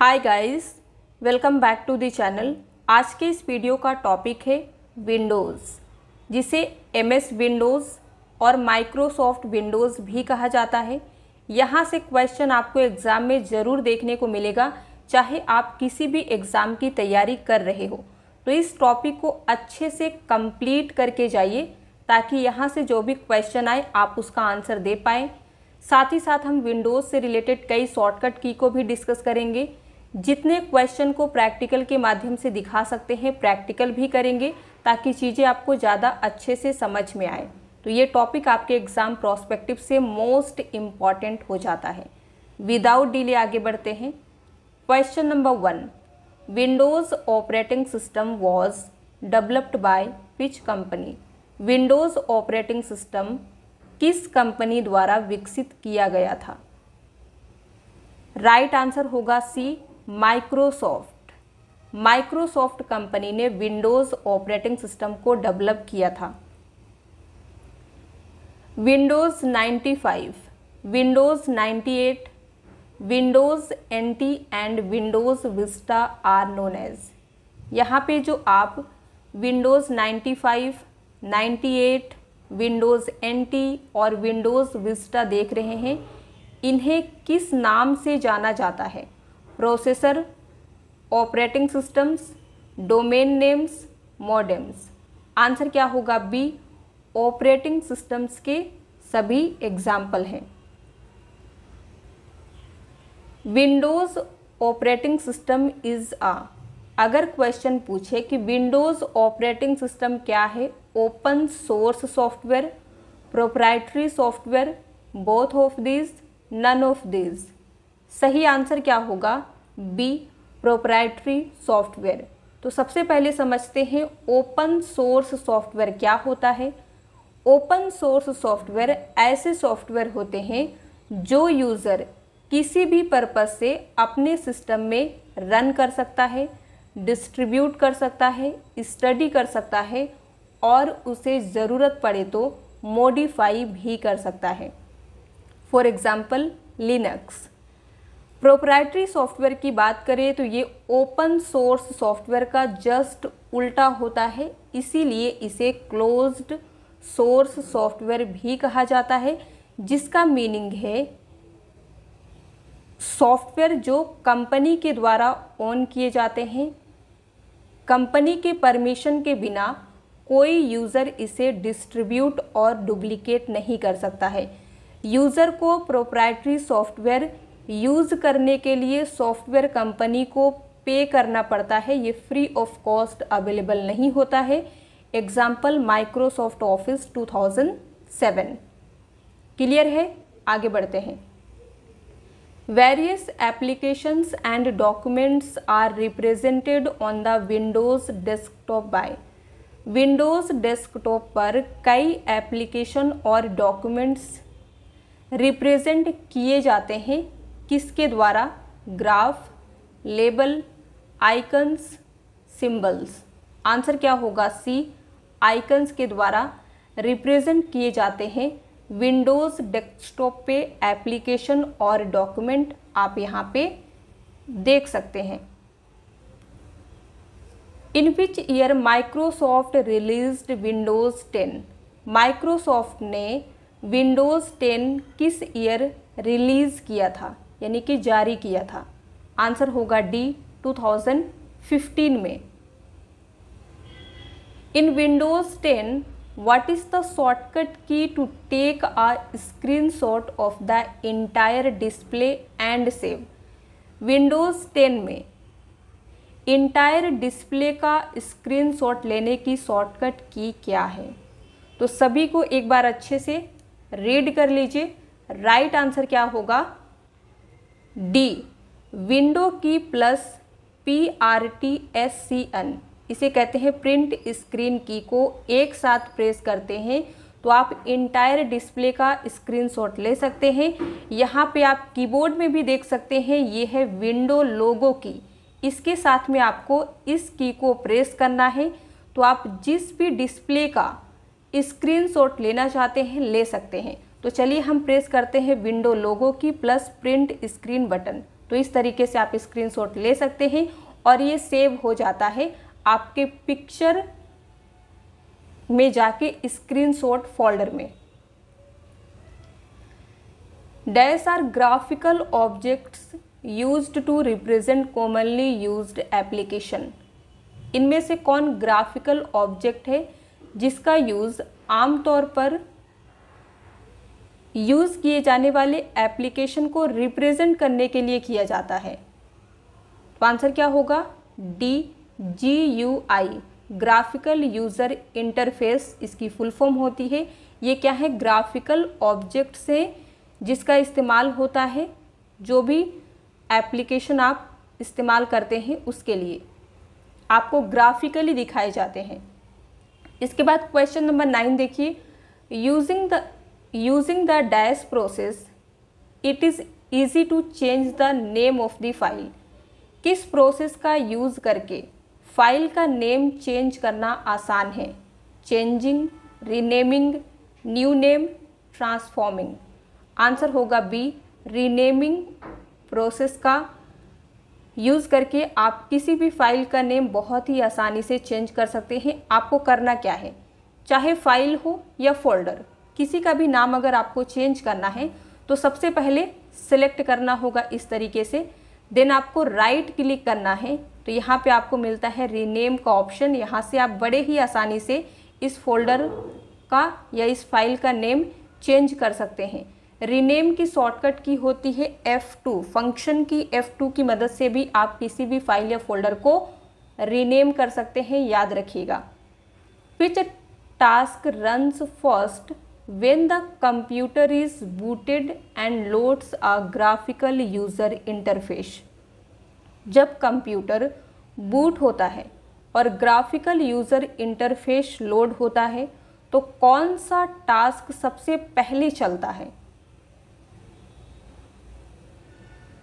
Hi guys welcome back to the channel आज के इस वीडियो का टॉपिक है विंडोज़ जिसे एम एस विंडोज़ और माइक्रोसॉफ्ट विंडोज़ भी कहा जाता है यहाँ से क्वेश्चन आपको एग्ज़ाम में ज़रूर देखने को मिलेगा चाहे आप किसी भी एग्ज़ाम की तैयारी कर रहे हो तो इस टॉपिक को अच्छे से कंप्लीट करके जाइए ताकि यहाँ से जो भी क्वेश्चन आए आप उसका आंसर दे पाएँ साथ ही साथ हम विंडोज़ से रिलेटेड कई शॉर्टकट की को भी डिस्कस करेंगे जितने क्वेश्चन को प्रैक्टिकल के माध्यम से दिखा सकते हैं प्रैक्टिकल भी करेंगे ताकि चीज़ें आपको ज़्यादा अच्छे से समझ में आए तो ये टॉपिक आपके एग्ज़ाम प्रोस्पेक्टिव से मोस्ट इम्पॉर्टेंट हो जाता है विदाउट डिले आगे बढ़ते हैं question number one Windows operating system was developed by which company Windows operating system किस कंपनी द्वारा विकसित किया गया था राइट right आंसर होगा सी माइक्रोसॉफ्ट माइक्रोसॉफ्ट कंपनी ने विंडोज़ ऑपरेटिंग सिस्टम को डेवलप किया था Windows 95, Windows 98, Windows N T and Windows Vista are known as यहाँ पे जो आप विंडोज़ 95, 98, विंडोज़ एनटी और विंडोज़ विस्टा देख रहे हैं इन्हें किस नाम से जाना जाता है processor operating systems domain names modems answer क्या होगा बी ऑपरेटिंग सिस्टम्स के सभी एग्जाम्पल हैं विंडोज़ ऑपरेटिंग सिस्टम इज़ आ अगर क्वेश्चन पूछे कि विंडोज़ ऑपरेटिंग सिस्टम क्या है open source software proprietary software both of this none of this सही आंसर क्या होगा बी प्रोप्राइटरी सॉफ्टवेयर तो सबसे पहले समझते हैं ओपन सोर्स सॉफ्टवेयर क्या होता है ओपन सोर्स सॉफ्टवेयर ऐसे सॉफ्टवेयर होते हैं जो यूज़र किसी भी पर्पज़ से अपने सिस्टम में रन कर सकता है डिस्ट्रीब्यूट कर सकता है स्टडी कर सकता है और उसे ज़रूरत पड़े तो मॉडिफाई भी कर सकता है for example Linux proprietary software की बात करें तो ये ओपन सोर्स सॉफ्टवेयर का जस्ट उल्टा होता है इसीलिए इसे क्लोज्ड सोर्स सॉफ्टवेयर भी कहा जाता है जिसका मीनिंग है सॉफ्टवेयर जो कंपनी के द्वारा ऑन किए जाते हैं कंपनी के परमिशन के बिना कोई यूज़र इसे डिस्ट्रीब्यूट और डुप्लीकेट नहीं कर सकता है यूज़र को प्रोप्राइटरी सॉफ्टवेयर यूज़ करने के लिए सॉफ्टवेयर कंपनी को पे करना पड़ता है ये फ्री ऑफ कॉस्ट अवेलेबल नहीं होता है एग्जाम्पल माइक्रोसॉफ्ट ऑफिस 2007 क्लियर है आगे बढ़ते हैं various applications and documents are represented on the Windows desktop by Windows desktop पर कई एप्लीकेशन और डॉक्यूमेंट्स रिप्रेजेंट किए जाते हैं किसके द्वारा graph label icons symbols answer क्या होगा सी आइकन्स के द्वारा रिप्रेजेंट किए जाते हैं विंडोज़ डेस्कटॉप पे एप्लीकेशन और डॉक्यूमेंट आप यहाँ पे देख सकते हैं in which year Microsoft released Windows ten Microsoft ने विंडोज़ टेन किस ईयर रिलीज़ किया था यानी कि जारी किया था आंसर होगा डी 2015 में in Windows 10 what is the shortcut key to take a screenshot of the entire display and save Windows 10 में इंटायर डिस्प्ले का स्क्रीनशॉट लेने की शॉर्टकट की क्या है तो सभी को एक बार अच्छे से रीड कर लीजिए राइट आंसर क्या होगा D window key plus P R T S C N इसे कहते हैं प्रिंट स्क्रीन की को एक साथ प्रेस करते हैं तो आप इंटायर डिस्प्ले का स्क्रीनशॉट ले सकते हैं यहाँ पे आप कीबोर्ड में भी देख सकते हैं ये है विंडो लोगो की इसके साथ में आपको इस की को प्रेस करना है तो आप जिस भी डिस्प्ले का स्क्रीनशॉट लेना चाहते हैं ले सकते हैं तो चलिए हम प्रेस करते हैं विंडो लोगो की प्लस प्रिंट स्क्रीन बटन तो इस तरीके से आप स्क्रीनशॉट ले सकते हैं और ये सेव हो जाता है आपके पिक्चर में जाके स्क्रीनशॉट फोल्डर में dash are graphical objects used to represent commonly used application इनमें से कौन ग्राफिकल ऑब्जेक्ट है जिसका यूज़ आमतौर पर यूज़ किए जाने वाले एप्लीकेशन को रिप्रेजेंट करने के लिए किया जाता है तो आंसर क्या होगा D G U I graphical user interface इसकी फुल फॉर्म होती है ये क्या है ग्राफिकल ऑब्जेक्ट से जिसका इस्तेमाल होता है जो भी एप्लीकेशन आप इस्तेमाल करते हैं उसके लिए आपको ग्राफिकली दिखाए जाते हैं इसके बाद क्वेश्चन नंबर नाइन देखिए using the using the dash process it is easy to change the name of the file किस प्रोसेस का यूज़ करके फाइल का नेम चेंज करना आसान है changing renaming new name transforming answer होगा बी रीनेमिंग प्रोसेस का यूज़ करके आप किसी भी फाइल का नेम बहुत ही आसानी से चेंज कर सकते हैं आपको करना क्या है चाहे फाइल हो या फोल्डर किसी का भी नाम अगर आपको चेंज करना है तो सबसे पहले सेलेक्ट करना होगा इस तरीके से देन आपको राइट क्लिक करना है तो यहाँ पे आपको मिलता है रीनेम का ऑप्शन यहाँ से आप बड़े ही आसानी से इस फोल्डर का या इस फाइल का नेम चेंज कर सकते हैं रीनेम की शॉर्टकट की होती है F2 फंक्शन की F2 की मदद से भी आप किसी भी फाइल या फोल्डर को रीनेम कर सकते हैं याद रखिएगा which task runs first when the computer is booted and loads a graphical user interface जब कंप्यूटर बूट होता है और ग्राफिकल यूज़र इंटरफेस लोड होता है तो कौन सा टास्क सबसे पहले चलता है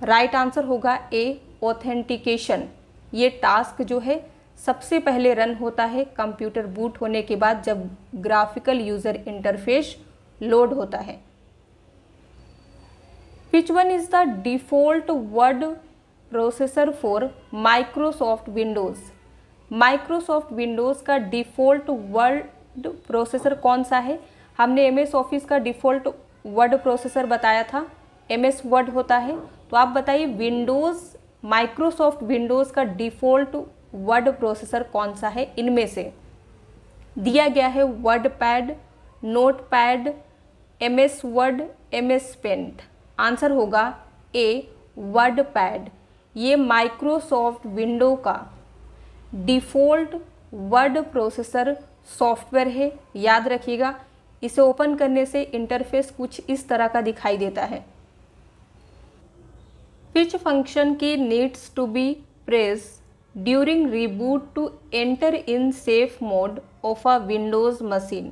राइट right आंसर होगा ए ऑथेंटिकेशन ये टास्क जो है सबसे पहले रन होता है कंप्यूटर बूट होने के बाद जब ग्राफिकल यूज़र इंटरफेस लोड होता है which one is the default word processor for Microsoft Windows Microsoft Windows का डिफ़ॉल्ट वर्ड प्रोसेसर कौन सा है हमने एम एस ऑफिस का डिफ़ॉल्ट वर्ड प्रोसेसर बताया था एम एस वर्ड होता है तो आप बताइए विंडोज़ माइक्रोसॉफ्ट विंडोज़ का डिफ़ॉल्ट वर्ड प्रोसेसर कौन सा है इनमें से दिया गया है word pad note pad M S word M S paint answer होगा ए वर्ड पैड ये माइक्रोसॉफ्ट विंडो का डिफ़ॉल्ट वर्ड प्रोसेसर सॉफ्टवेयर है याद रखिएगा इसे ओपन करने से इंटरफेस कुछ इस तरह का दिखाई देता है which function key needs to be press during reboot to enter in safe mode of a Windows machine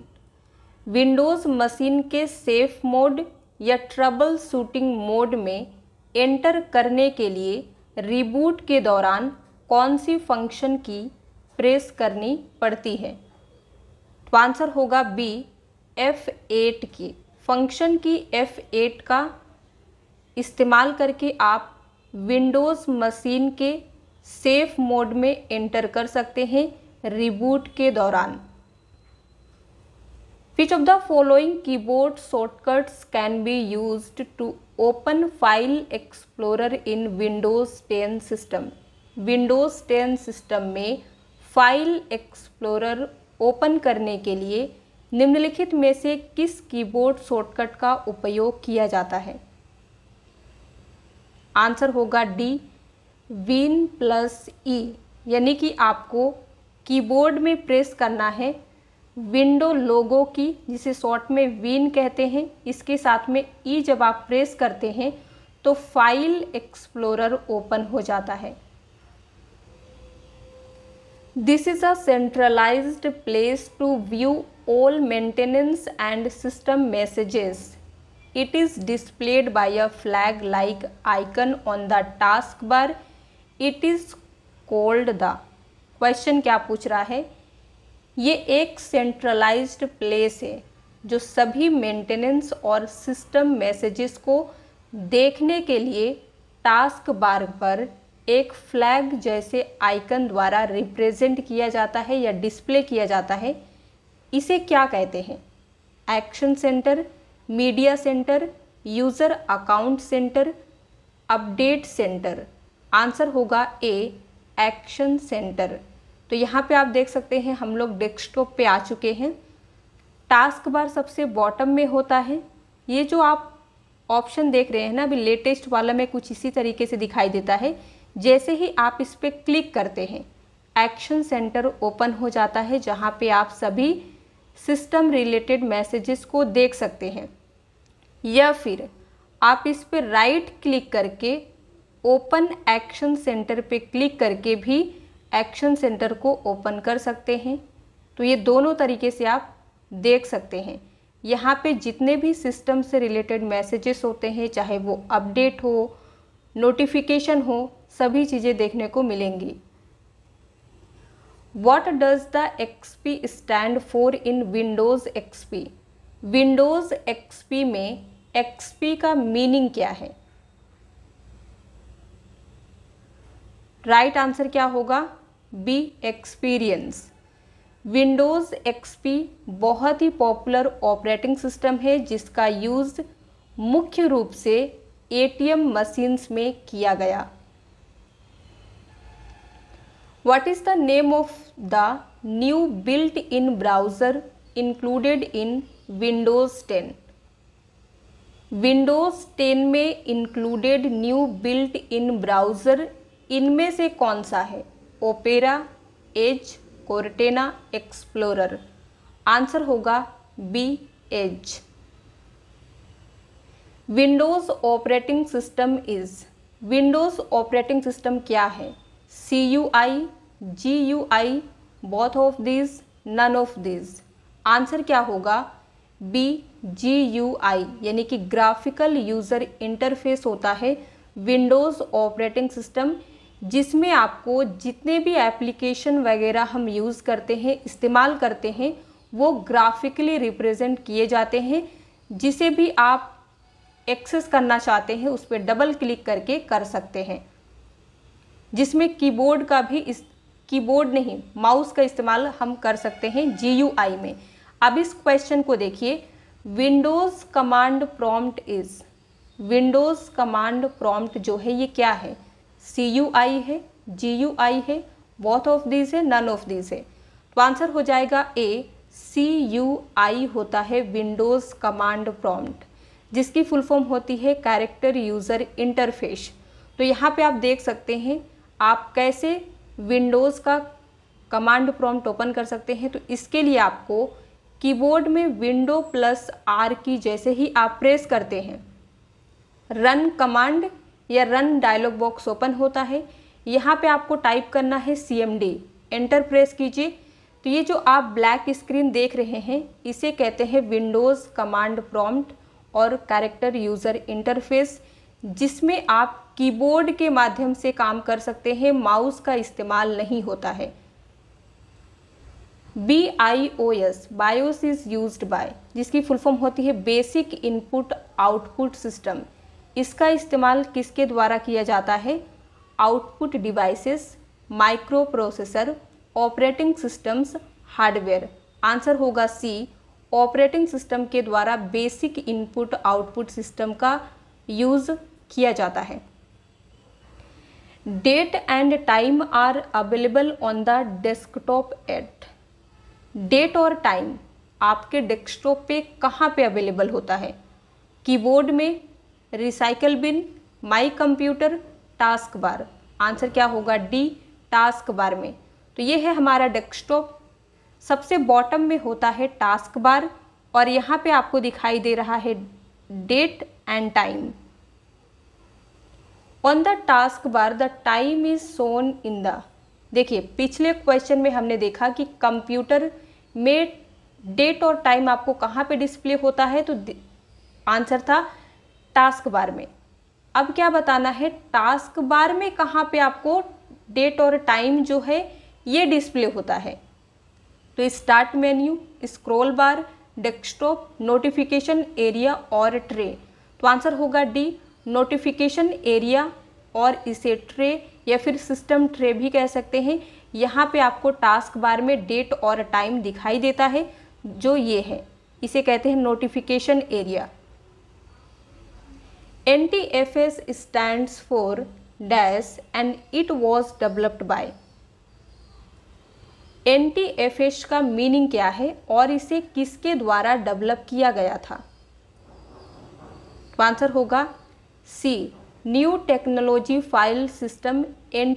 Windows machine के सेफ मोड या ट्रबल शूटिंग मोड में एंटर करने के लिए रिबूट के दौरान कौन सी फंक्शन की प्रेस करनी पड़ती है तो आंसर होगा B F eight key function key F eight का इस्तेमाल करके आप विंडोज़ मशीन के सेफ मोड में एंटर कर सकते हैं रिबूट के दौरान which of the following keyboard shortcuts can be used to open file explorer in Windows 10 system Windows 10 system में फाइल एक्सप्लोरर ओपन करने के लिए निम्नलिखित में से किस कीबोर्ड शॉर्टकट का उपयोग किया जाता है आंसर होगा डी विन प्लस ई यानी कि आपको कीबोर्ड में प्रेस करना है विंडो लोगो की जिसे शॉर्ट में विन कहते हैं इसके साथ में ई e जब आप प्रेस करते हैं तो फाइल एक्सप्लोरर ओपन हो जाता है this is a centralized place to view maintenance and system messages it is displayed by a flag like icon on the task bar it is called the question क्या पूछ रहा है ये एक centralised place है जो सभी मेंटेनेंस और सिस्टम मैसेजेस को देखने के लिए टास्क बार पर एक फ्लैग जैसे आइकन द्वारा रिप्रेजेंट किया जाता है या डिस्प्ले किया जाता है इसे क्या कहते हैं action centre media centre user account centre update centre answer होगा ए एक्शन सेंटर तो यहाँ पे आप देख सकते हैं हम लोग डेस्कटॉप पे आ चुके हैं टास्क बार सबसे बॉटम में होता है ये जो आप ऑप्शन देख रहे हैं ना अभी लेटेस्ट वाला में कुछ इसी तरीके से दिखाई देता है जैसे ही आप इस पर क्लिक करते हैं एक्शन सेंटर ओपन हो जाता है जहाँ पे आप सभी सिस्टम रिलेटेड मैसेजेस को देख सकते हैं या फिर आप इस पर राइट क्लिक करके ओपन एक्शन सेंटर पे क्लिक करके भी एक्शन सेंटर को ओपन कर सकते हैं तो ये दोनों तरीके से आप देख सकते हैं यहाँ पे जितने भी सिस्टम से रिलेटेड मैसेजेस होते हैं चाहे वो अपडेट हो नोटिफिकेशन हो सभी चीज़ें देखने को मिलेंगी what does the X P stand for in Windows X P Windows X P में एक्सपी का मीनिंग क्या है राइट आंसर क्या होगा बी एक्सपीरियंस विंडोज एक्सपी बहुत ही पॉपुलर ऑपरेटिंग सिस्टम है जिसका यूज मुख्य रूप से ए टी एम मशीन्स में किया गया what is the name of the new built in browser included in Windows ten Windows ten में included new built in browser इनमें से कौन सा है Opera Edge Cortana Explorer answer होगा B Edge Windows operating system is Windows operating system क्या है C U I G U I both of this none of this answer क्या होगा बी जी यू आई यानी कि ग्राफिकल यूज़र इंटरफेस होता है Windows operating system जिसमें आपको जितने भी एप्लीकेशन वगैरह हम यूज़ करते हैं इस्तेमाल करते हैं वो ग्राफिकली रिप्रेजेंट किए जाते हैं जिसे भी आप एक्सेस करना चाहते हैं उस पर डबल क्लिक करके कर सकते हैं जिसमें कीबोर्ड का भी इस कीबोर्ड नहीं माउस का इस्तेमाल हम कर सकते हैं जी में अब इस क्वेश्चन को देखिए Windows command prompt is Windows command prompt जो है ये क्या है सी यू आई है जी यू आई है बॉथ ऑफ दीज है नन ऑफ दीज है तो आंसर हो जाएगा ए सी यू आई होता है विंडोज़ कमांड प्रॉम्प्ट जिसकी फुल फॉर्म होती है कैरेक्टर यूज़र इंटरफेस तो यहाँ पे आप देख सकते हैं आप कैसे विंडोज़ का कमांड प्रॉम्प्ट ओपन कर सकते हैं तो इसके लिए आपको कीबोर्ड में विंडो प्लस आर की जैसे ही आप प्रेस करते हैं रन कमांड या रन डायलॉग बॉक्स ओपन होता है यहाँ पे आपको टाइप करना है C M D enter press कीजिए तो ये जो आप ब्लैक स्क्रीन देख रहे हैं इसे कहते हैं विंडोज़ कमांड प्रॉम्प्ट और कैरेक्टर यूज़र इंटरफेस जिसमें आप कीबोर्ड के माध्यम से काम कर सकते हैं माउस का इस्तेमाल नहीं होता है B I O S BIOS is use by जिसकी फुल फॉर्म होती है बेसिक इनपुट आउटपुट सिस्टम इसका इस्तेमाल किसके द्वारा किया जाता है output devices micro processor operating systems hardware answer होगा सी ऑपरेटिंग सिस्टम के द्वारा बेसिक इनपुट आउटपुट सिस्टम का यूज़ किया जाता है date and time are available on the desktop at date और टाइम आपके डेस्कटॉप पे कहाँ पे अवेलेबल होता है कीबोर्ड में recycle bin my computer task bar answer क्या होगा डी टास्क बार में तो ये है हमारा डेस्कटॉप सबसे बॉटम में होता है टास्क बार और यहाँ पे आपको दिखाई दे रहा है date and time on the task bar the time is shown in the देखिए पिछले क्वेश्चन में हमने देखा कि कंप्यूटर में डेट और टाइम आपको कहाँ पे डिस्प्ले होता है तो आंसर था टास्क बार में अब क्या बताना है टास्क बार में कहाँ पे आपको डेट और टाइम जो है ये डिस्प्ले होता है तो start menu scroll bar desktop notification area और ट्रे तो आंसर होगा डी नोटिफिकेशन एरिया और इसे ट्रे या फिर सिस्टम ट्रे भी कह सकते हैं यहाँ पे आपको टास्क बार में डेट और टाइम दिखाई देता है जो ये है इसे कहते हैं notification area NTFS stands for DAS and it was developed by NTFS का मीनिंग क्या है और इसे किसके द्वारा डेवलप किया गया था आंसर होगा C new technology file system N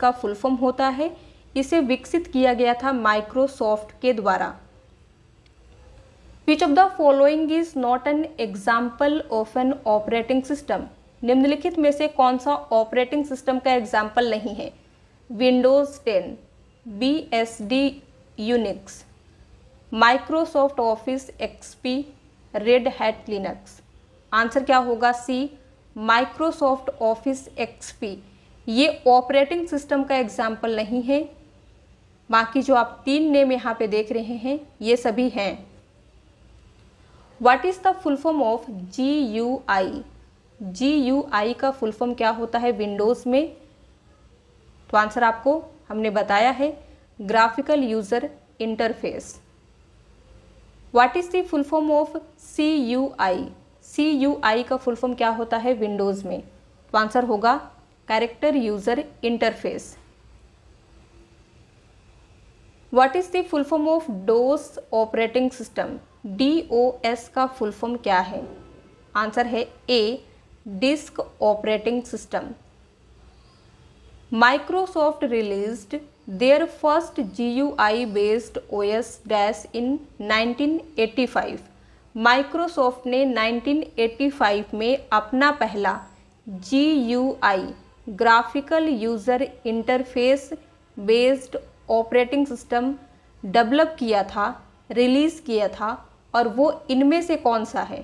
का फुल फॉर्म होता है इसे विकसित किया गया था माइक्रोसॉफ्ट के द्वारा which of the following is not an example of an operating system निम्नलिखित में से कौन सा ऑपरेटिंग सिस्टम का एग्जाम्पल नहीं है Windows ten B S D Unix Microsoft Office XP Red Hat Linux answer क्या होगा सी माइक्रोसॉफ्ट ऑफिस एक्सपी ये ऑपरेटिंग सिस्टम का एग्जाम्पल नहीं है बाकी जो आप तीन नेम यहाँ पे देख रहे हैं ये सभी हैं what is the full form of G U I G U I का फुल फॉर्म क्या होता है विंडोज़ में तो आंसर आपको हमने बताया है graphical user interface what is the full form of C U I C U I का फुल फॉर्म क्या होता है विंडोज़ में तो आंसर होगा character user interface what is the full form of DOS operating system D O S का full form क्या है आंसर है A disk operating system Microsoft released their first G U I based O S dash in 1985 Microsoft ने 1985 में अपना पहला G U I graphical user interface based operating system develop किया था रिलीज़ किया था और वो इनमें से कौन सा है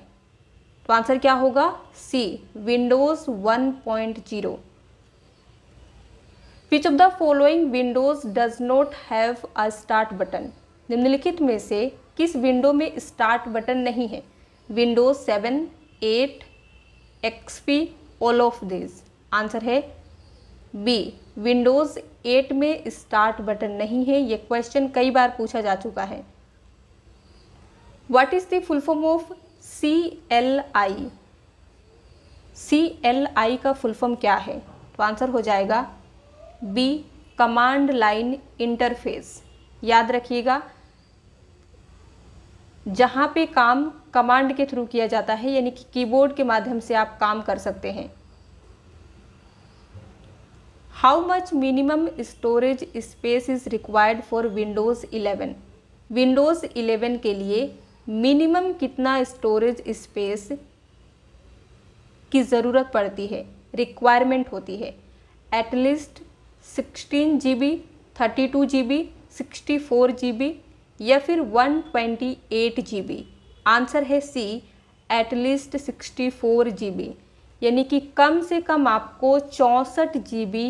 तो आंसर क्या होगा C Windows 1.0 which of the following Windows does not have a start button निम्नलिखित में से किस विंडो में स्टार्ट बटन नहीं है Windows seven eight XP all of this answer है बी विंडोज़ एट में स्टार्ट बटन नहीं है ये क्वेश्चन कई बार पूछा जा चुका है what is the full form of CLI CLI का फुल फॉर्म क्या है तो आंसर हो जाएगा बी कमांड लाइन इंटरफेस याद रखिएगा जहाँ पे काम कमांड के थ्रू किया जाता है यानी कि कीबोर्ड के माध्यम से आप काम कर सकते हैं how much minimum storage space is required for Windows 11 Windows 11 के लिए मिनिमम कितना स्टोरेज स्पेस की ज़रूरत पड़ती है रिक्वायरमेंट होती है at least sixteen G B thirty two G B sixty four G B या फिर one twenty eight G B answer है C at least sixty four G B यानी कि कम से कम आपको चौंसठ जी बी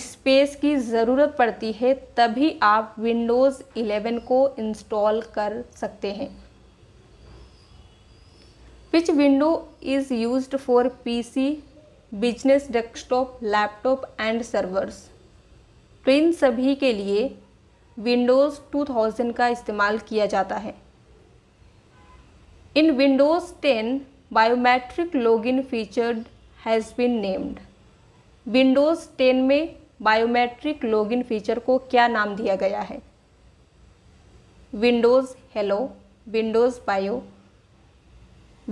स्पेस की ज़रूरत पड़ती है तभी आप विंडोज़ 11 को इंस्टॉल कर सकते हैं which window is use for PC business desktop laptop and servers तो इन सभी के लिए विंडोज़ 2000 का इस्तेमाल किया जाता है in Windows 10 biometric login featured has been named Windows 10 में बायोमेट्रिक लॉगिन फीचर को क्या नाम दिया गया है Windows hello Windows bio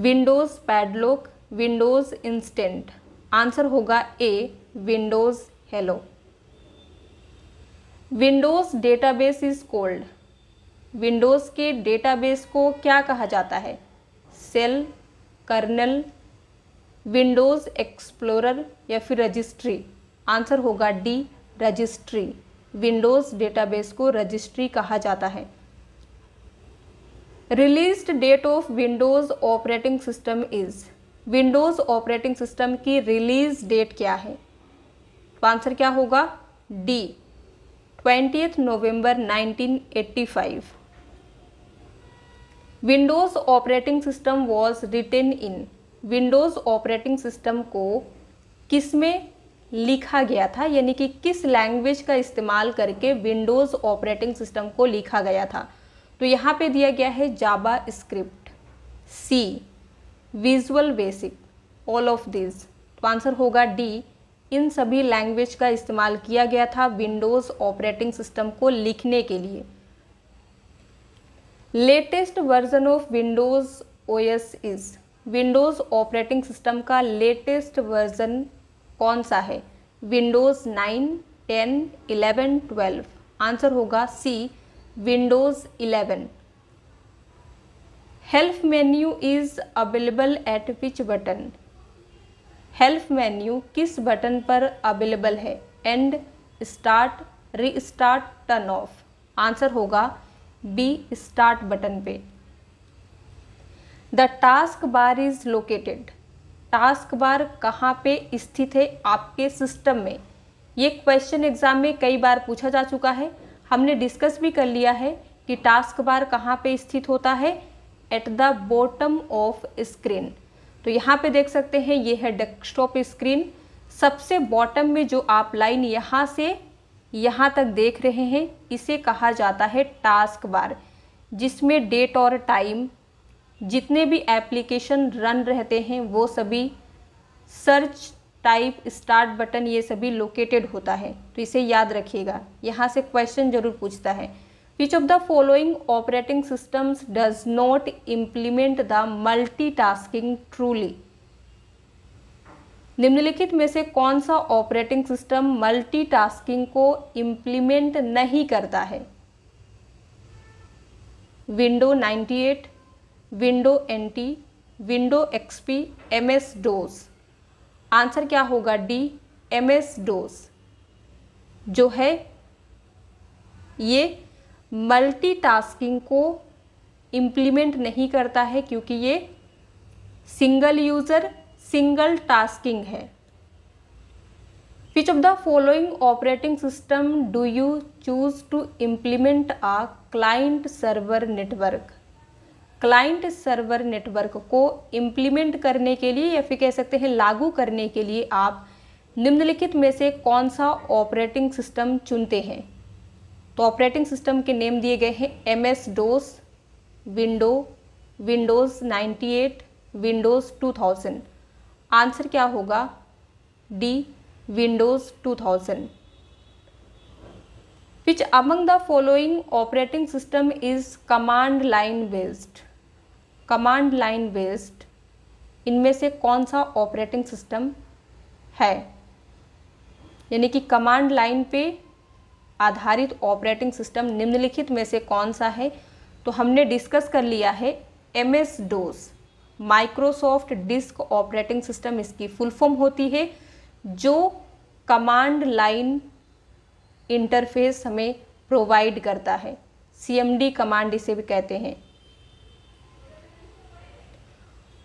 Windows padlock Windows instant answer होगा A Windows hello Windows database is called Windows के डेटाबेस को क्या कहा जाता है सेल कर्नल विंडोज़ एक्सप्लोरर या फिर रजिस्ट्री आंसर होगा डी रजिस्ट्री विंडोज़ डेटाबेस को रजिस्ट्री कहा जाता है release date of Windows operating system is Windows operating system की रिलीज डेट क्या है तो आंसर क्या होगा D twentieth November 1985 Windows operating system was written in Windows operating system को किसमें लिखा गया था यानी कि किस लैंग्वेज का इस्तेमाल करके विंडोज़ ऑपरेटिंग सिस्टम को लिखा गया था तो यहाँ पे दिया गया है JavaScript C visual basic all of this तो आंसर होगा डी इन सभी लैंग्वेज का इस्तेमाल किया गया था विंडोज़ ऑपरेटिंग सिस्टम को लिखने के लिए latest version of Windows O S is Windows operating system का लेटेस्ट वर्जन कौन सा है Windows nine ten eleven twelve answer होगा C Windows eleven help menu is available at which button help menu किस बटन पर available है and start restart turn off answer होगा B start button पे the task bar is located task bar कहाँ पे स्थित है आपके सिस्टम में ये क्वेश्चन एग्ज़ाम में कई बार पूछा जा चुका है हमने डिस्कस भी कर लिया है कि टास्क बार कहाँ पे स्थित होता है at the bottom of screen तो यहाँ पे देख सकते हैं ये है डेस्कटॉप स्क्रीन सबसे बॉटम में जो आप लाइन यहाँ से यहाँ तक देख रहे हैं इसे कहा जाता है टास्क बार जिसमें डेट और टाइम जितने भी एप्लीकेशन रन रहते हैं वो सभी सर्च टाइप स्टार्ट बटन ये सभी लोकेटेड होता है तो इसे याद रखिएगा यहाँ से क्वेश्चन जरूर पूछता है which of the following operating systems does not implement the tasking truly निम्नलिखित में से कौन सा ऑपरेटिंग सिस्टम मल्टीटास्किंग को इम्प्लीमेंट नहीं करता है window 98 window N T window XP M S DOS answer क्या होगा डी एम एस डोज जो है ये मल्टीटास्किंग को इम्प्लीमेंट नहीं करता है क्योंकि ये सिंगल यूज़र सिंगल टास्किंग है which of the following operating system do you choose to implement a client server network client server network को इम्प्लीमेंट करने के लिए या फिर कह सकते हैं लागू करने के लिए आप निम्नलिखित में से कौन सा ऑपरेटिंग सिस्टम चुनते हैं तो ऑपरेटिंग सिस्टम के नेम दिए गए हैं M S DOS window Windows 98, Windows 2000। Answer क्या होगा D Windows 2000। Which among the following operating system is command line based command line based इनमें से कौन सा ऑपरेटिंग सिस्टम है यानी कि कमांड लाइन पे आधारित ऑपरेटिंग सिस्टम निम्नलिखित में से कौन सा है तो हमने डिस्कस कर लिया है M S DOS Microsoft disk operating system इसकी फुल फॉर्म होती है जो कमांड लाइन इंटरफेस हमें प्रोवाइड करता है सी एम डी कमांड इसे भी कहते हैं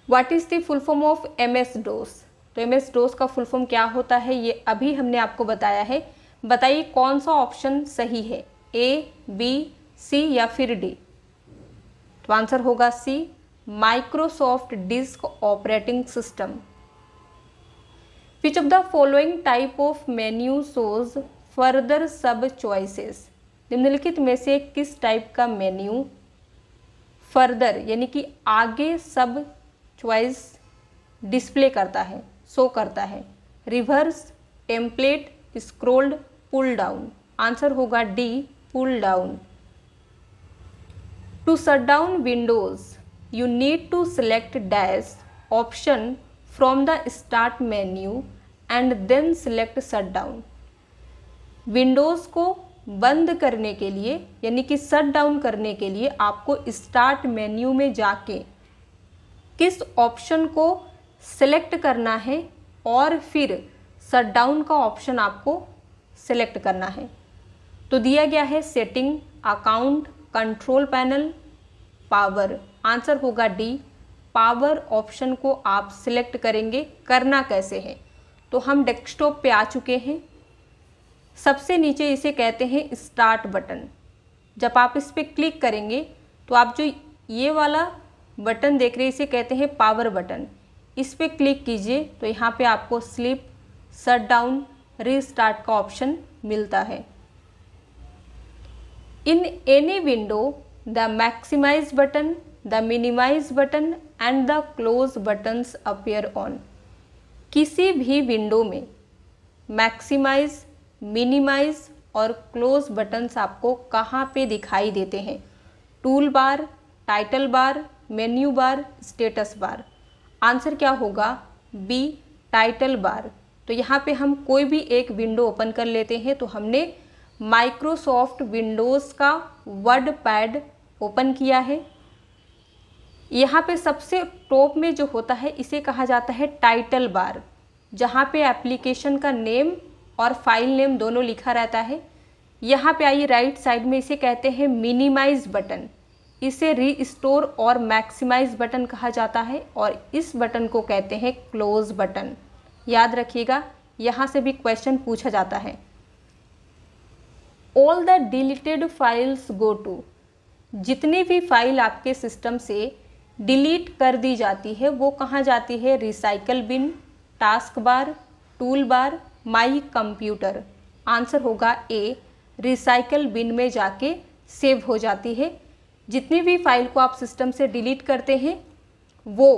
what is the full form of M S DOS तो एम एस डोस का फुल फॉर्म क्या होता है ये अभी हमने आपको बताया है बताइए कौन सा ऑप्शन सही है ए बी सी या फिर डी तो आंसर होगा C Microsoft disk operating system which of the following type of menu shows further sub choices निम्नलिखित में से किस टाइप का मेन्यू फर्दर यानी कि आगे सब चॉइस डिस्प्ले करता है शो करता है reverse template scrolled pull down answer होगा D pull down to shut down Windows you need to select dash option the start menu and then select shut down Windows को बंद करने के लिए यानी कि शट डाउन करने के लिए आपको स्टार्ट मेन्यू में जाके किस ऑप्शन को सिलेक्ट करना है और फिर सट डाउन का ऑप्शन आपको सिलेक्ट करना है तो दिया गया है setting account control panel power answer होगा डी पावर ऑप्शन को आप सिलेक्ट करेंगे करना कैसे है तो हम डेस्कटॉप पे आ चुके हैं सबसे नीचे इसे कहते हैं स्टार्ट बटन जब आप इस पर क्लिक करेंगे तो आप जो ये वाला बटन देख रहे इसे कहते हैं पावर बटन इस पर क्लिक कीजिए तो यहाँ पे आपको स्लिप शट डाउन रीस्टार्ट का ऑप्शन मिलता है in any window the maximize button the minimize button and the close buttons appear on किसी भी विंडो में मैक्सिमाइज मिनिमाइज और क्लोज बटन्स आपको कहाँ पे दिखाई देते हैं tool bar title bar menu bar status bar answer क्या होगा बी टाइटल बार तो यहाँ पे हम कोई भी एक विंडो ओपन कर लेते हैं तो हमने माइक्रोसॉफ्ट विंडोज़ का वर्ड पैड ओपन किया है यहाँ पे सबसे टॉप में जो होता है इसे कहा जाता है टाइटल बार जहाँ पे एप्लीकेशन का नेम और फाइल नेम दोनों लिखा रहता है यहाँ पे आइए राइट साइड में इसे कहते हैं मिनिमाइज बटन इसे री स्टोर और मैक्सिमाइज बटन कहा जाता है और इस बटन को कहते हैं क्लोज बटन याद रखिएगा यहाँ से भी क्वेश्चन पूछा जाता है all the deleted files go to जितनी भी फाइल आपके सिस्टम से डिलीट कर दी जाती है वो कहाँ जाती है recycle bin task bar tool bar my computer answer होगा ए रिसाइकल बिन में जाके सेव हो जाती है जितनी भी फाइल को आप सिस्टम से डिलीट करते हैं वो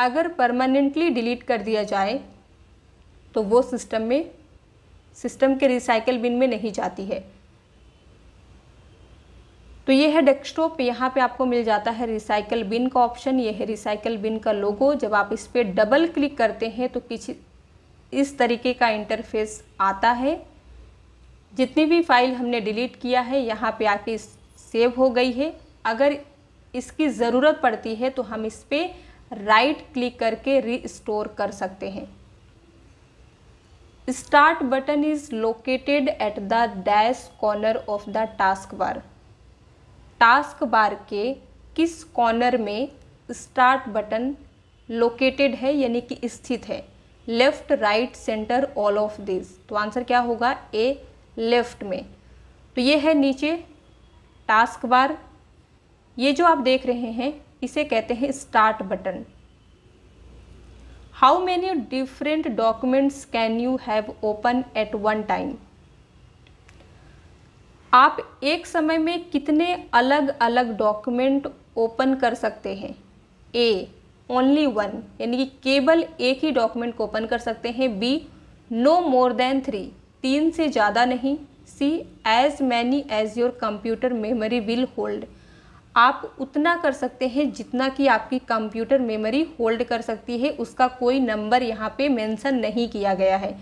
अगर परमानेंटली डिलीट कर दिया जाए तो वो सिस्टम में सिस्टम के रिसाइकल बिन में नहीं जाती है तो ये है डेस्कटॉप यहाँ पे आपको मिल जाता है रिसाइकल बिन का ऑप्शन ये है रिसाइकल बिन का लोगो जब आप इस पर डबल क्लिक करते हैं तो किसी इस तरीके का इंटरफेस आता है जितनी भी फाइल हमने डिलीट किया है यहाँ पे आके सेव हो गई है अगर इसकी ज़रूरत पड़ती है तो हम इस पर राइट क्लिक करके रिस्टोर कर सकते हैं start button is located at the dash corner of the task bar task bar के किस कॉर्नर में स्टार्ट बटन लोकेटेड है यानी कि स्थित है left right centre all of this तो आंसर क्या होगा ए लेफ़्ट में तो ये है नीचे टास्क बार ये जो आप देख रहे हैं इसे कहते हैं start button how many different documents can you have open at one time आप एक समय में कितने अलग अलग डॉक्यूमेंट ओपन कर सकते हैं ए ओनली वन यानी कि केवल एक ही डॉक्यूमेंट को ओपन कर सकते हैं B no more than three तीन से ज़्यादा नहीं C as many as your computer memory will hold आप उतना कर सकते हैं जितना कि आपकी कंप्यूटर मेमोरी होल्ड कर सकती है उसका कोई नंबर यहाँ पे मेंशन नहीं किया गया है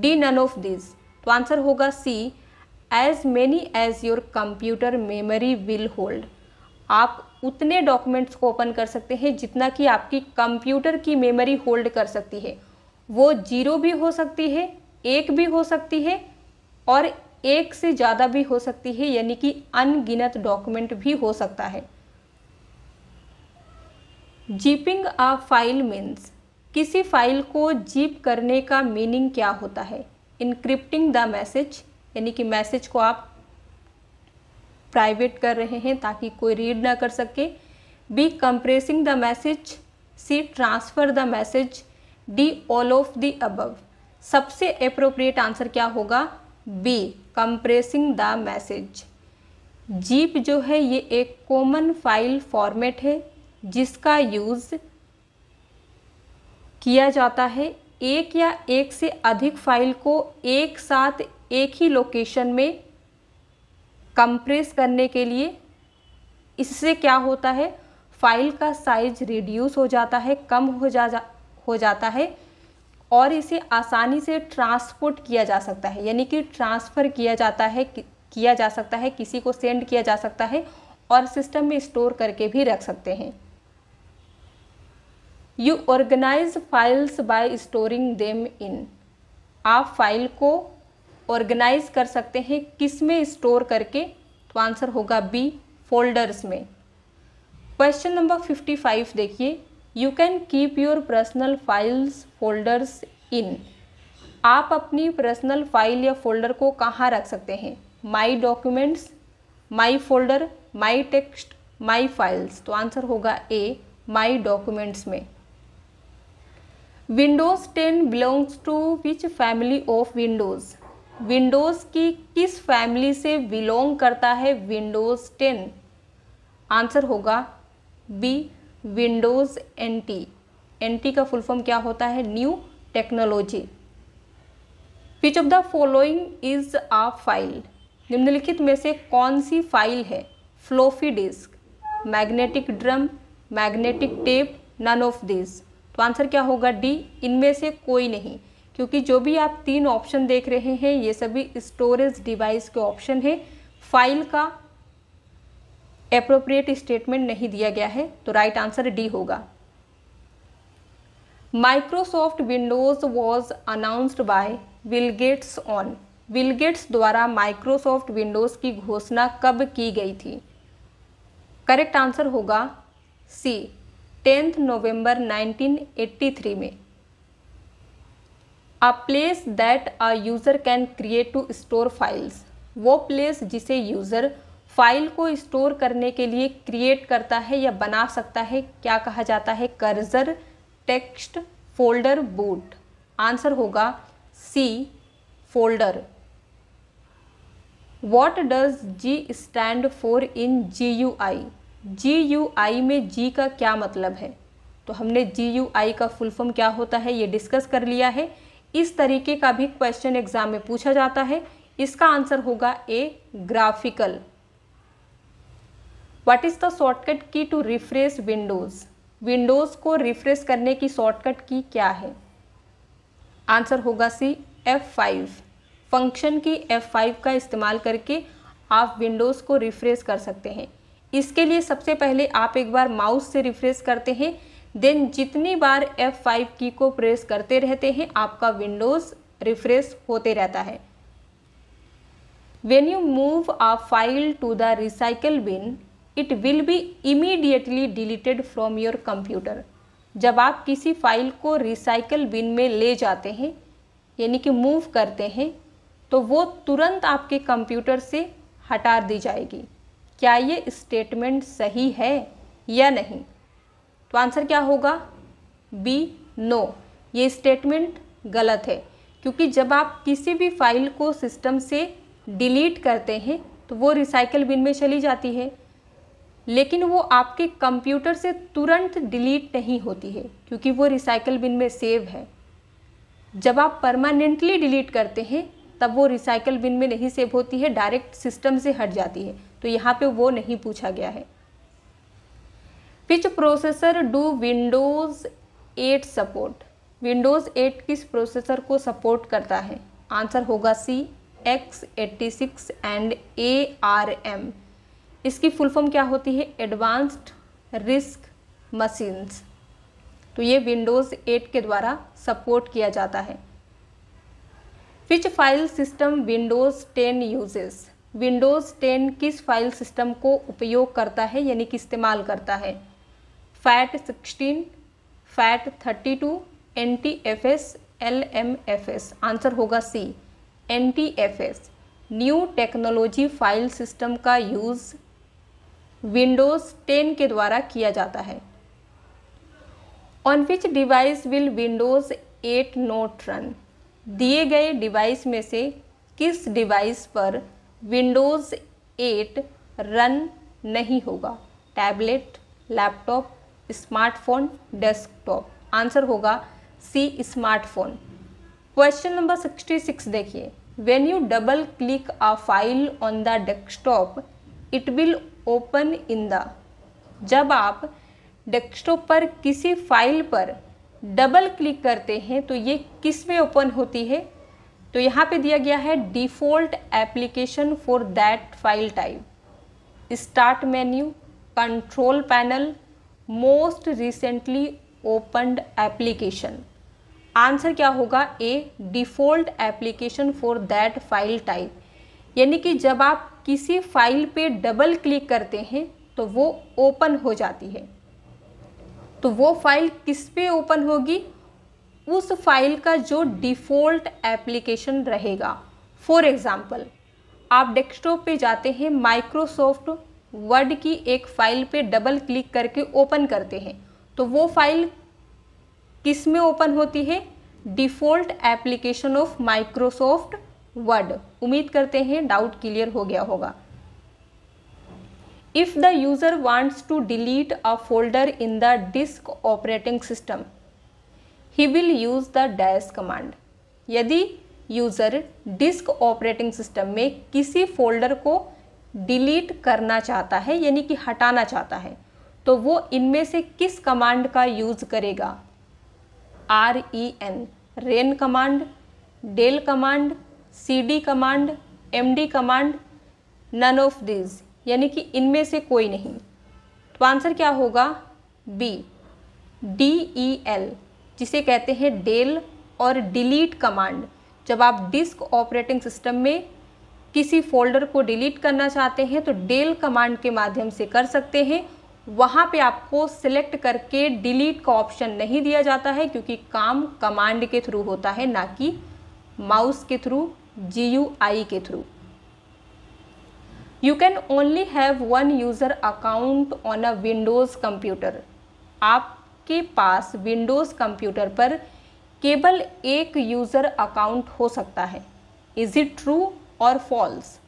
डी नन ऑफ दिस तो आंसर होगा C as many as your computer memory will hold आप उतने डॉक्यूमेंट्स को ओपन कर सकते हैं जितना कि आपकी कंप्यूटर की मेमोरी होल्ड कर सकती है वो जीरो भी हो सकती है एक भी हो सकती है और एक से ज़्यादा भी हो सकती है यानी कि अनगिनत डॉक्यूमेंट भी हो सकता है जीपिंग आ फाइल मीन्स किसी फाइल को जीप करने का मीनिंग क्या होता है इनक्रिप्टिंग द मैसेज यानी कि मैसेज को आप प्राइवेट कर रहे हैं ताकि कोई रीड ना कर सके B compressing the message C transfer the message D all of the above सबसे अप्रोप्रिएट आंसर क्या होगा B compressing the message zip जो है ये एक कॉमन फाइल फॉर्मेट है जिसका यूज़ किया जाता है एक या एक से अधिक फाइल को एक साथ एक ही लोकेशन में कंप्रेस करने के लिए इससे क्या होता है फाइल का साइज रिड्यूस हो जाता है कम हो जा, जा हो जाता है और इसे आसानी से ट्रांसपोर्ट किया जा सकता है यानी कि ट्रांसफ़र किया जाता है किया जा सकता है किसी को सेंड किया जा सकता है और सिस्टम में स्टोर करके भी रख सकते हैं you organize files by storing them in आप फाइल को ऑर्गेनाइज कर सकते हैं किस में स्टोर करके तो आंसर होगा बी फोल्डर्स में क्वेश्चन नंबर फिफ्टी फाइव देखिए you can keep your personal files folders in आप अपनी पर्सनल फाइल या फोल्डर को कहाँ रख सकते हैं my documents my folder my text my files तो आंसर होगा ए माई डॉक्यूमेंट्स में Windows ten belongs to which family of Windows Windows की किस फैमिली से बिलोंग करता है विंडोज़ टेन आंसर होगा B Windows N T N T का फुल फॉर्म क्या होता है new technology which of the following is a file निम्नलिखित में से कौन सी फाइल है floppy disk magnetic drum magnetic tape none of this तो आंसर क्या होगा डी इनमें से कोई नहीं क्योंकि जो भी आप तीन ऑप्शन देख रहे हैं ये सभी स्टोरेज डिवाइस के ऑप्शन है फाइल का अप्रोप्रिएट स्टेटमेंट नहीं दिया गया है तो राइट आंसर डी होगा Microsoft Windows was announced by Bill Gates on Bill Gates द्वारा माइक्रोसॉफ्ट विंडोज की घोषणा कब की गई थी करेक्ट आंसर होगा सी टेंथ नवंबर 1983 में a place that a user can create to store files वो प्लेस जिसे यूज़र फाइल को स्टोर करने के लिए क्रिएट करता है या बना सकता है क्या कहा जाता है cursor text folder boot answer होगा C folder what does G stand for in G U I G U I में जी का क्या मतलब है तो हमने जी यू आई का फुल फॉर्म क्या होता है ये डिस्कस कर लिया है इस तरीके का भी क्वेश्चन एग्जाम में पूछा जाता है इसका आंसर होगा A graphical what is the shortcut key to refresh Windows Windows को रिफ्रेश करने की शॉर्टकट की क्या है आंसर होगा C F five function key F five का इस्तेमाल करके आप विंडोज़ को रिफ्रेश कर सकते हैं इसके लिए सबसे पहले आप एक बार माउस से रिफ्रेश करते हैं देन जितनी बार एफ फाइव की को प्रेस करते रहते हैं आपका विंडोज़ रिफ्रेश होते रहता है when you move a file to the recycle bin it will be immediately deleted from your computer जब आप किसी फाइल को रिसाइकल बिन में ले जाते हैं यानी कि मूव करते हैं तो वो तुरंत आपके कंप्यूटर से हटा दी जाएगी क्या ये स्टेटमेंट सही है या नहीं तो आंसर क्या होगा बी नो ये स्टेटमेंट गलत है क्योंकि जब आप किसी भी फाइल को सिस्टम से डिलीट करते हैं तो वो रिसाइकल बिन में चली जाती है लेकिन वो आपके कंप्यूटर से तुरंत डिलीट नहीं होती है क्योंकि वो रिसाइकल बिन में सेव है जब आप परमानेंटली डिलीट करते हैं तब वो रिसाइकल बिन में नहीं सेव होती है डायरेक्ट सिस्टम से हट जाती है तो यहाँ पे वो नहीं पूछा गया है which processor do Windows eight support Windows eight किस प्रोसेसर को सपोर्ट करता है आंसर होगा C X eighty six and A R M इसकी फुल फॉर्म क्या होती है एडवांस्ड रिस्क मशीन्स तो ये विंडोज़ एट के द्वारा सपोर्ट किया जाता है which file system Windows ten uses Windows ten किस फाइल सिस्टम को उपयोग करता है यानी कि इस्तेमाल करता है FAT sixteen FAT thirty two N T F S L M F S answer होगा C N T F S new technology file system का यूज़ विंडोज़ 10 के द्वारा किया जाता है on which device will Windows 8 not run दिए गए device में से किस डिवाइस पर विंडोज़ 8 रन नहीं होगा tablet laptop smartphone desktop answer होगा सी स्मार्टफोन क्वेश्चन नंबर 66 देखिए when you double click a file on the desktop it will open in the जब आप डेस्कटॉप पर किसी फाइल पर डबल क्लिक करते हैं तो ये किस में ओपन होती है तो यहाँ पे दिया गया है default application for that file type start menu control panel most recently opened application answer क्या होगा A default application for that file type यानी कि जब आप किसी फाइल पे डबल क्लिक करते हैं तो वो ओपन हो जाती है तो वो फाइल किस पे ओपन होगी उस फाइल का जो डिफ़ॉल्ट एप्लीकेशन रहेगा फॉर एग्ज़ाम्पल आप डेस्कटॉप पे जाते हैं माइक्रोसॉफ्ट वर्ड की एक फ़ाइल पे डबल क्लिक करके ओपन करते हैं तो वो फाइल किस में ओपन होती है default application of Microsoft Word उम्मीद करते हैं डाउट क्लियर हो गया होगा if the user wants to delete a folder in the disk operating system he will use the dash command यदि यूज़र डिस्क ऑपरेटिंग सिस्टम में किसी फोल्डर को डिलीट करना चाहता है यानी कि हटाना चाहता है तो वो इनमें से किस कमांड का यूज़ करेगा R E N ren command del command D command D command none of these यानी कि इनमें से कोई नहीं तो आंसर क्या होगा बी डी ई एल जिसे कहते हैं डेल और डिलीट कमांड जब आप डिस्क ऑपरेटिंग सिस्टम में किसी फोल्डर को डिलीट करना चाहते हैं तो डेल कमांड के माध्यम से कर सकते हैं वहाँ पे आपको सिलेक्ट करके डिलीट का ऑप्शन नहीं दिया जाता है क्योंकि काम कमांड के थ्रू होता है ना कि माउस के थ्रू जी यू आई के through you can only have one user account on a Windows computer आपके पास विंडोज़ कंप्यूटर पर केवल एक यूज़र अकाउंट हो सकता है इज़ इट ट्रू और फॉल्स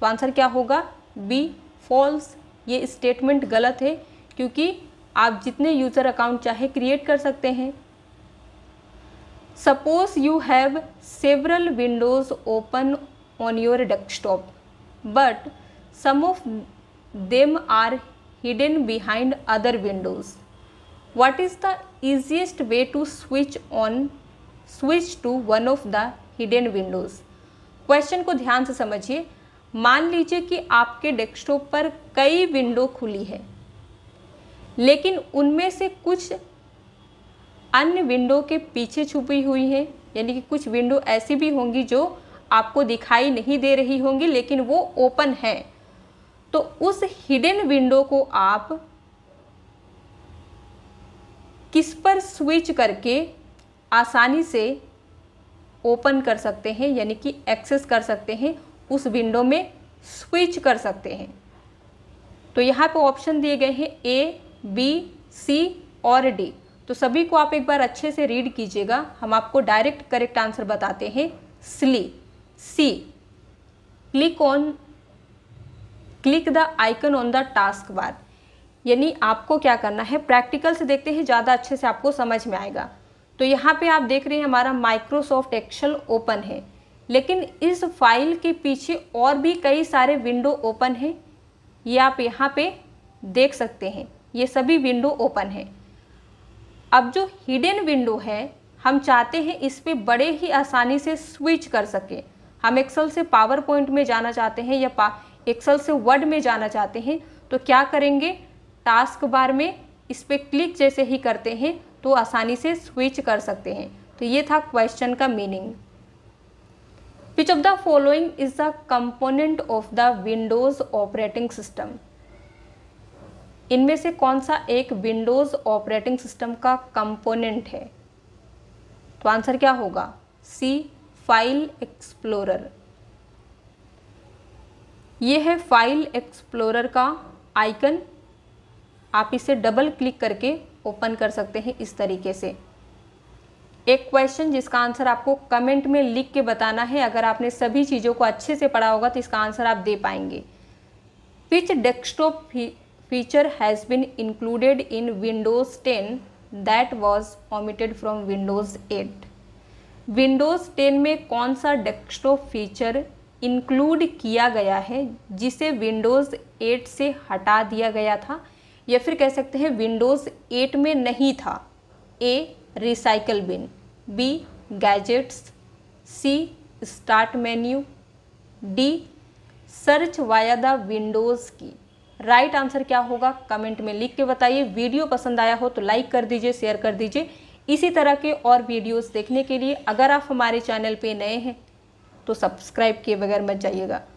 तो आंसर क्या होगा बी फॉल्स ये स्टेटमेंट गलत है क्योंकि आप जितने यूज़र अकाउंट चाहे क्रिएट कर सकते हैं suppose you have several windows open on your desktop but some of them are hidden behind other windows what is the easiest way to switch on switch to one of the hidden windows question को ध्यान से समझिए मान लीजिए कि आपके desktop पर कई विंडो खुली है लेकिन उनमें से कुछ अन्य विंडो के पीछे छुपी हुई हैं यानी कि कुछ विंडो ऐसी भी होंगी जो आपको दिखाई नहीं दे रही होंगी लेकिन वो ओपन है तो उस हिडन विंडो को आप किस पर स्विच करके आसानी से ओपन कर सकते हैं यानी कि एक्सेस कर सकते हैं उस विंडो में स्विच कर सकते हैं तो यहाँ पे ऑप्शन दिए गए हैं ए बी सी और डी तो सभी को आप एक बार अच्छे से रीड कीजिएगा हम आपको डायरेक्ट करेक्ट आंसर बताते हैं स्ली C click on click the icon on the task bar यानी आपको क्या करना है प्रैक्टिकल से देखते हैं ज़्यादा अच्छे से आपको समझ में आएगा तो यहाँ पे आप देख रहे हैं हमारा माइक्रोसॉफ्ट एक्सेल ओपन है लेकिन इस फाइल के पीछे और भी कई सारे विंडो ओपन है ये आप यहाँ पे देख सकते हैं ये सभी विंडो ओपन है अब जो हिडन विंडो है हम चाहते हैं इस पर बड़े ही आसानी से स्विच कर सकें हम एक्सल से पावर पॉइंट में जाना चाहते हैं या एक्सल से वर्ड में जाना चाहते हैं तो क्या करेंगे टास्क बार में इस पर क्लिक जैसे ही करते हैं तो आसानी से स्विच कर सकते हैं तो ये था क्वेश्चन का meaning which of the following is the component of the Windows operating system इनमें से कौन सा एक विंडोज़ ऑपरेटिंग सिस्टम का कंपोनेंट है तो आंसर क्या होगा सी फाइल एक्सप्लोरर यह है फाइल एक्सप्लोरर का आइकन आप इसे डबल क्लिक करके ओपन कर सकते हैं इस तरीके से एक क्वेश्चन जिसका आंसर आपको कमेंट में लिख के बताना है अगर आपने सभी चीज़ों को अच्छे से पढ़ा होगा तो इसका आंसर आप दे पाएंगे which desktop feature has been included in Windows 10 that was omitted from Windows 8. Windows 10 में कौन सा desktop feature include किया गया है जिसे Windows 8 से हटा दिया गया था या फिर कह सकते हैं Windows 8 में नहीं था A. Recycle Bin B. Gadgets C. Start Menu D. Search via the Windows key right answer क्या होगा कमेंट में लिख के बताइए वीडियो पसंद आया हो तो लाइक कर दीजिए शेयर कर दीजिए इसी तरह के और वीडियोस देखने के लिए अगर आप हमारे चैनल पे नए हैं तो सब्सक्राइब किए बगैर मत जाइएगा